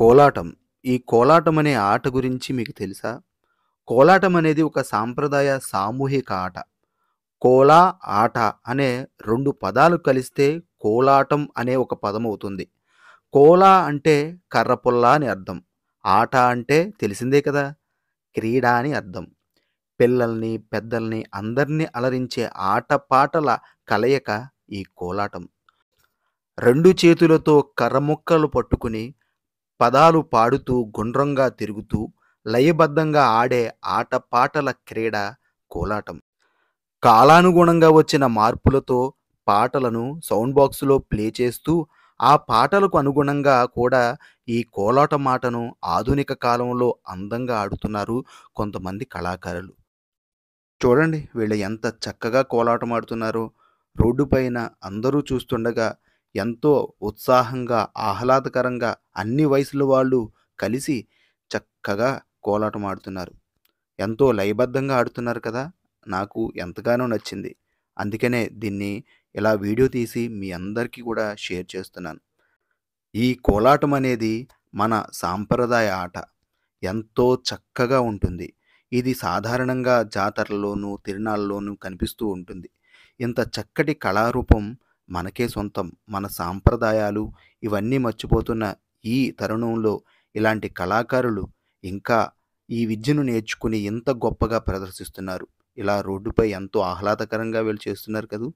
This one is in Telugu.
కోలాటం ఈ కోలాటం అనే ఆట గురించి మీకు తెలుసా కోలాటం అనేది ఒక సాంప్రదాయ సామూహిక ఆట కోలా ఆట అనే రెండు పదాలు కలిస్తే కోలాటం అనే ఒక పదం అవుతుంది కోలా అంటే కర్రపుల్ల అని అర్థం ఆట అంటే తెలిసిందే కదా క్రీడ అని అర్థం పిల్లల్ని పెద్దల్ని అందరినీ అలరించే ఆటపాటల కలయిక ఈ కోలాటం రెండు చేతులతో కర్ర ముక్కలు పట్టుకుని పదాలు పాడుతూ గుండ్రంగా తిరుగుతూ లయబద్ధంగా ఆడే ఆటపాటల క్రీడ కోలాటం కాలానుగుణంగా వచ్చిన మార్పులతో పాటలను సౌండ్ బాక్స్లో ప్లే చేస్తూ ఆ పాటలకు అనుగుణంగా కూడా ఈ కోలాట మాటను ఆధునిక కాలంలో అందంగా ఆడుతున్నారు కొంతమంది కళాకారులు చూడండి వీళ్ళు ఎంత చక్కగా కోలాటం ఆడుతున్నారో రోడ్డుపైన అందరూ చూస్తుండగా ఎంతో ఉత్సాహంగా ఆహ్లాదకరంగా అన్ని వయసుల వాళ్ళు కలిసి చక్కగా కోలాటం ఆడుతున్నారు ఎంతో లయబద్ధంగా ఆడుతున్నారు కదా నాకు ఎంతగానో నచ్చింది అందుకనే దీన్ని ఇలా వీడియో తీసి మీ అందరికీ కూడా షేర్ చేస్తున్నాను ఈ కోలాటం అనేది మన సాంప్రదాయ ఆట ఎంతో చక్కగా ఉంటుంది ఇది సాధారణంగా జాతరలోనూ తిరునాళ్ళలోనూ కనిపిస్తూ ఉంటుంది ఇంత చక్కటి కళారూపం మనకే సొంతం మన సాంప్రదాయాలు ఇవన్నీ మర్చిపోతున్న ఈ తరుణంలో ఇలాంటి కళాకారులు ఇంకా ఈ విద్యను నేర్చుకుని ఇంత గొప్పగా ప్రదర్శిస్తున్నారు ఇలా రోడ్డుపై ఎంతో ఆహ్లాదకరంగా వీళ్ళు చేస్తున్నారు కదూ